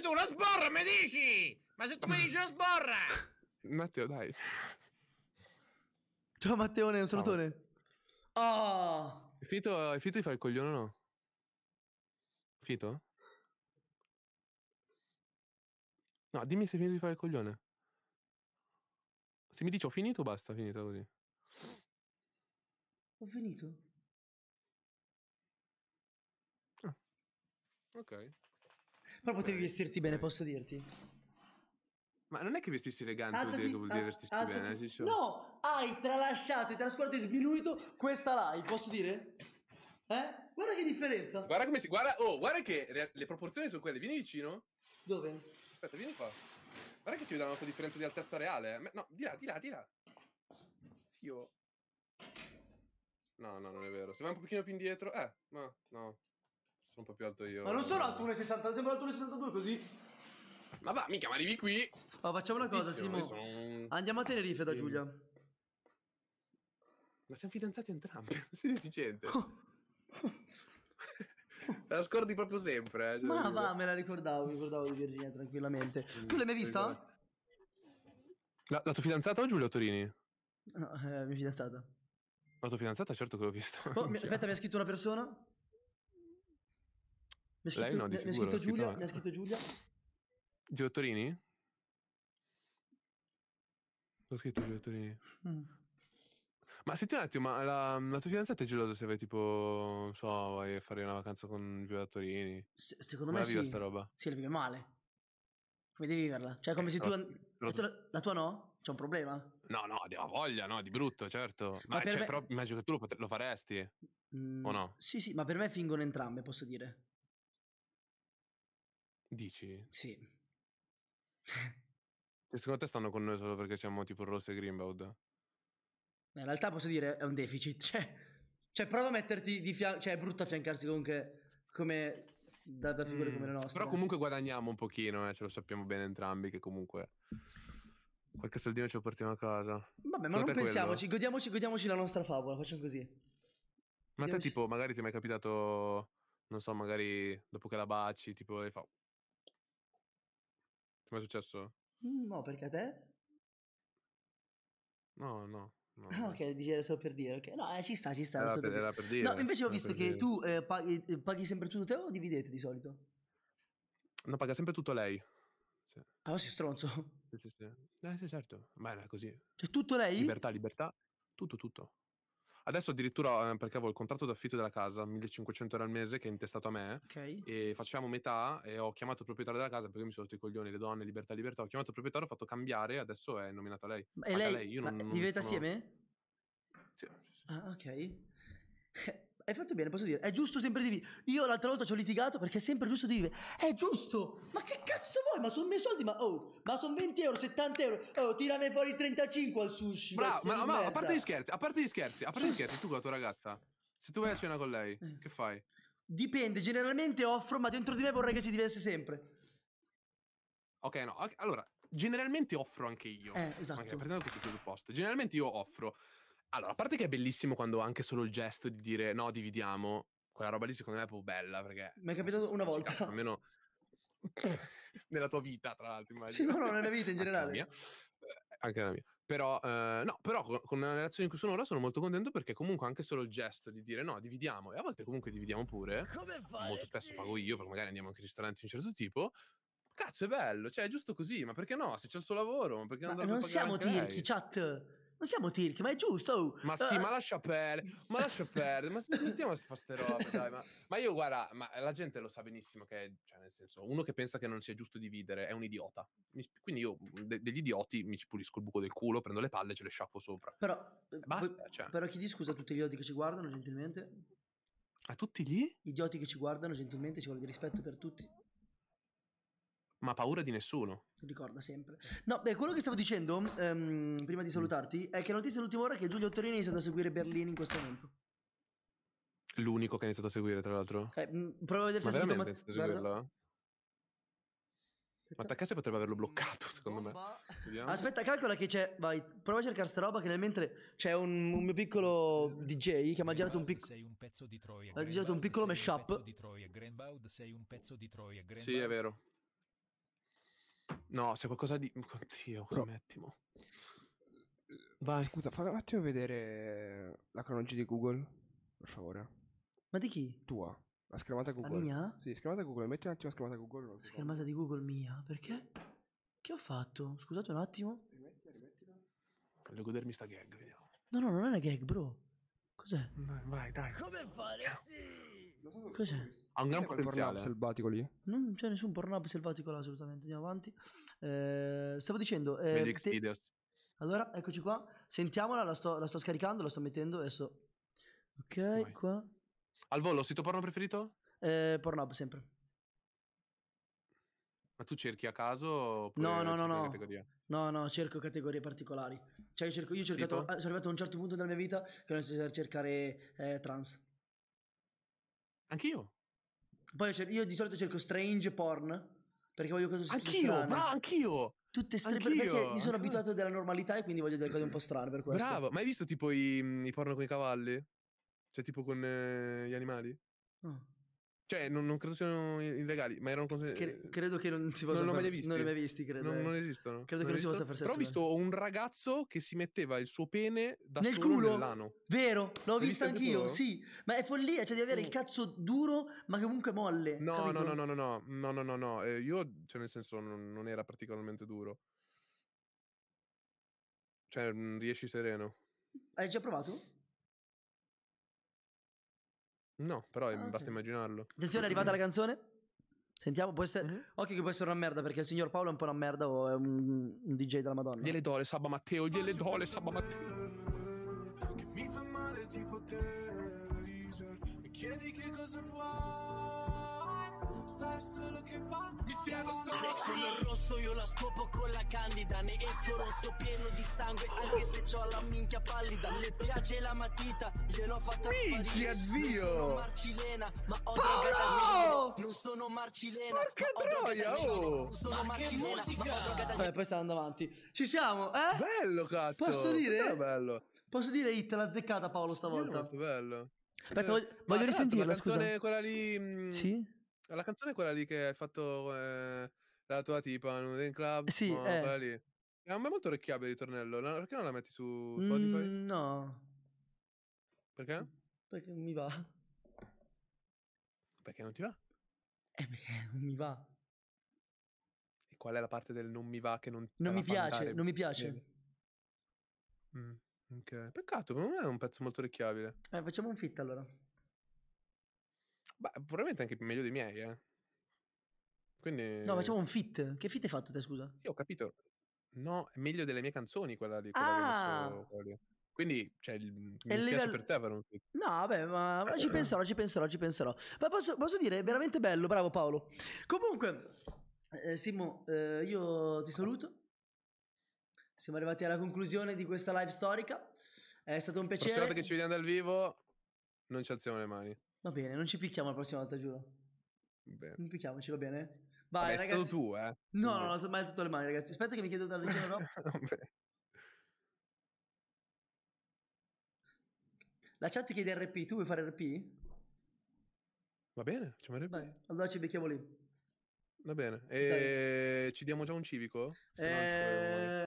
pure tu, la sborra mi dici! Ma se tu mi dici la sborra! Matteo, dai. Ciao Matteone, un salutone. Oh! È finito, è finito di fare il coglione o no? Finito? No, dimmi se è finito di fare il coglione. Se mi dici ho finito, basta, finita così. Ho finito. Ah. Ok. Però potevi vestirti bene, posso dirti. Ma non è che vestissi elegante alzati, vuol dire, vuol dire vestirsi alzati. bene, Ciccio. No, hai tralasciato, hai trascurato e sminuito questa live, posso dire? Eh? Guarda che differenza. Guarda come si guarda. Oh, guarda che le proporzioni sono quelle. Vieni vicino. Dove? Aspetta, vieni qua. Guarda che si vede la nostra differenza di altezza reale. No, di là, di là, di là. Zio. No, no, non è vero. Se vai un pochino più indietro, eh, ma no sono un po' più alto io. Ma non sono alto 1,60, sembra alto 1,62 così. Ma va, mica, ma arrivi qui. Ma facciamo una cosa, Simo. Sono... Andiamo a Tenerife da Giulia. Ma siamo fidanzati entrambi, sei deficiente. Oh. Te la scordi proprio sempre. Eh, ma va, me la ricordavo, mi ricordavo di Virginia tranquillamente. Tu l'hai mai vista? La, la tua fidanzata o Giulia Torini? No, eh, mia fidanzata. La tua fidanzata certo che l'ho vista. Oh, aspetta, mi ha scritto una persona? Mi ha scritto, Lei no, di mi, figura, mi scritto Giulia, mi ha scritto Giulia. Gio Torini? L'ho scritto Gio Torini. Mm. Ma senti un attimo, ma la, la tua fidanzata è gelosa se vai tipo, non so, vai a fare una vacanza con Giulia Torini? Se, secondo come me la sì. sta roba? Sì, la vive male. Come devi viverla? Cioè, come eh, se tu... Però... La, la tua no? C'è un problema? No, no, aveva voglia, no, di brutto, certo. Ma, ma cioè, me... però immagino che tu lo, lo faresti, mm, o no? Sì, sì, ma per me fingono entrambe, posso dire. Dici? Sì. Che secondo te stanno con noi solo perché siamo tipo Ross e Greenbaud? In realtà posso dire è un deficit. Cioè, cioè prova a metterti di fianco. Cioè, è brutto affiancarsi comunque come da, da figure mm. come le nostre. Però comunque guadagniamo un pochino, eh, ce lo sappiamo bene entrambi che comunque qualche soldino ce lo portiamo a casa. Vabbè, ma Solo non pensiamoci, godiamoci, godiamoci, la nostra favola, facciamo così. Ma godiamoci. te tipo, magari ti è mai capitato, non so, magari dopo che la baci, tipo, e fa, come è successo? Mhmm, no, perché a te? No, no. no. Ah, ok, era solo per dire, ok. No, eh, ci sta, ci sta. Era, per, era per, dire. No, invece ho visto che dire. tu eh, paghi, eh, paghi, sempre tutto te o dividete di solito? No, paga sempre tutto lei. Sì. Allora ah, sei stronzo. Sì, sì, sì. Eh, sì, certo. Ma era così. Cioè, tutto lei? Libertà, libertà. Tutto, tutto. Adesso addirittura, eh, perché avevo il contratto d'affitto della casa, 1500 euro al mese, che è intestato a me, okay. e facciamo metà, e ho chiamato il proprietario della casa, perché mi sono tutti i coglioni, le donne, libertà, libertà, ho chiamato il proprietario, ho fatto cambiare, adesso è nominata lei. E lei, lei. Io non, non, vivete non... assieme? Sì. Ah, ok hai fatto bene, posso dire, è giusto sempre di vivere. Io l'altra volta ci ho litigato perché è sempre giusto di vivere. È giusto! Ma che cazzo vuoi? Ma sono i miei soldi, ma oh, ma sono 20 euro, 70 euro. Oh, tirane fuori 35 al sushi. Bravo, ma, ma a parte gli scherzi, a parte gli scherzi, a parte gli scherzi, tu con la tua ragazza, se tu vai a cena con lei, eh. che fai? Dipende, generalmente offro, ma dentro di me vorrei che si diverse sempre. Ok, no, allora, generalmente offro anche io. Eh, esatto. Anche, partiamo da questo presupposto. Generalmente io offro. Allora, a parte che è bellissimo quando anche solo il gesto di dire no, dividiamo, quella roba lì secondo me è proprio bella perché... Mi è capitato una volta. Caso, almeno nella tua vita, tra l'altro, immagino. Sì, no, no, nella vita in generale. Eh, anche nella mia. Anche mia. Però, eh, no, però con la relazione in cui sono ora sono molto contento perché comunque anche solo il gesto di dire no, dividiamo, e a volte comunque dividiamo pure, Come molto spesso pago io, perché magari andiamo anche in ristoranti di un certo tipo, cazzo è bello, cioè è giusto così, ma perché no? Se c'è il suo lavoro, perché ma non, non siamo tirchi, chat! Non siamo tirchi, ma è giusto. Oh. Ma sì, eh. ma lascia perdere, ma lascia perdere, ma smettiamo di fare ste robe, dai, ma, ma, io guarda, ma la gente lo sa benissimo che, cioè nel senso, uno che pensa che non sia giusto dividere è un idiota. Mi, quindi io mhmm, de- degli idioti mi ci pulisco il buco del culo, prendo le palle e ce le sciappo sopra. Però, eh, Basta, voi, cioè. però chiedi scusa a tutti gli idioti che ci guardano gentilmente. A tutti gli? Idioti che ci guardano gentilmente, ci vuole di rispetto per tutti ma paura di nessuno. Ricorda sempre. No, beh, quello che stavo dicendo, ehm, prima di mm. salutarti, è che la notizia dell'ultima ora è che Giulio Ottorini è iniziato a seguire Berlino in questo momento. L'unico che ha iniziato a seguire, tra l'altro. Eh, mm, prova a vedere se ha seguito Matt- iniziato a seguirla? Ma Takase potrebbe averlo bloccato, secondo Bomba. me. Vediamo. Aspetta, calcola che c'è. Vai, prova a cercare sta roba. Che nel mentre c'è un, un mio piccolo DJ che mi ha girato un piccolo. Sei un pezzo di Troia. Ha girato un piccolo mashup. Sì, è vero. No, se qualcosa di... Oddio, Però... un attimo. Vai. Scusa, fammi un attimo vedere la cronologia di Google, per favore. Ma di chi? Tua. La schermata Google. La mia? Sì, schermata Google. Metti un attimo la schermata Google. La schermata di Google mia, perché? Che ho fatto? Scusate un attimo. Rimetti, rimettila. Voglio godermi sta gag, vediamo. No, no, non è una gag, bro. Cos'è? vai, dai. Come fare? Sì. Cos'è? Ha un gran potenziale. selvatico lì? non c'è nessun Pornhub selvatico là, assolutamente. Andiamo avanti. Eh, stavo dicendo... Eh, te... Allora, eccoci qua. Sentiamola, la sto, la sto scaricando, la sto mettendo adesso. Ok, Vai. qua. Al volo, sito porno preferito? Eh, Pornhub sempre. Ma tu cerchi a caso? No, no, no, no. Categoria? No, no, cerco categorie particolari. Cioè, io, cerco, io cercato, sono arrivato a un certo punto della mia vita che non necessario cercare eh, trans. Anch'io. Poi io di solito cerco strange porn perché voglio cose strane. Anch'io, ma anch'io. Tutte strane perché mi sono abituato della normalità e quindi voglio delle cose un po' strane per questo. Bravo, ma hai visto tipo i, i porno con i cavalli? Cioè tipo con eh, gli animali? Oh. Cioè, non, non, credo siano illegali, ma erano cose. Che, eh, credo che non si possa. Non, non, mai visti. non li ho mai visti, credo. Non, eh. non esistono. Credo non che non si possa per sé. Però ho visto un ragazzo che si metteva il suo pene da nel culo. Vero, l'ho visto anch'io, culo? sì. Ma è follia, cioè di avere il mm. cazzo duro, ma comunque molle. No, capito? no, no, no, no, no, no, no, no. Eh, io, cioè, nel senso, non, non era particolarmente duro. Cioè, mm, riesci sereno. Hai già provato? No, però ah, basta immaginarlo. Attenzione, è arrivata la canzone? Sentiamo, può essere... Mm-hmm. Occhio che può essere una merda, perché il signor Paolo è un po' una merda o è un, un DJ della Madonna. Gliele do le Sabba Matteo, gliele do le Sabba Matteo. Che mi fa male di poter leggere, mi chiedi che cosa vuoi. Stai solo che va Mi siedo solo Sul rosso io la scopo con la candida Ne esco rosso pieno di sangue Anche se ho la minchia pallida Le piace la matita Gliel'ho fatta Minchia sparire. zio Non sono Marcilena Ma ho Paolo! Non sono Marcilena Porca droga oh Non sono Marcilena Ma ho giocato Vabbè poi stanno avanti Ci siamo eh Bello cazzo Posso dire bello Posso dire hit l'ha azzeccata Paolo stavolta Molto bello Aspetta, voglio, voglio risentirla, scusa. quella lì... Mm, sì? La canzone è quella lì che hai fatto eh, la tua tipa, Nuden Club? Sì, no, eh. lì. È un molto orecchiabile il ritornello. Perché non la metti su Spotify? Mm, no. Perché? Perché non mi va. Perché non ti va? Eh, perché non mi va. E qual è la parte del non mi va che non Non mi piace, non mi piace. Mm, ok, peccato, per me è un pezzo molto orecchiabile. Eh, facciamo un fit allora. Beh, probabilmente anche meglio dei miei, eh. Quindi... No, facciamo un fit. Che fit hai fatto te, scusa? Sì, ho capito. No, è meglio delle mie canzoni quella di... Quella ah! messo, Quindi, cioè, mi dispiace livello... per te avere un fit. No, vabbè, ma, ma ci penserò, ci penserò, ci penserò. Ma posso, posso dire, è veramente bello, bravo Paolo. Comunque, eh, Simo, eh, io ti saluto. Siamo arrivati alla conclusione di questa live storica. È stato un piacere. La prossima volta che ci vediamo dal vivo, non ci alziamo le mani. Va bene, non ci picchiamo la prossima volta, giuro. Bene. Non picchiamoci, va bene? Vai, Vabbè, ragazzi. tu, eh. No, no, non ho mai alzato le mani, ragazzi. Aspetta che mi chiedo da leggere roba. La chat chiede RP, tu vuoi fare RP? Va bene, ci manderebbe. Allora ci becchiamo lì. Va bene. E Dai. ci diamo già un civico? Se eh...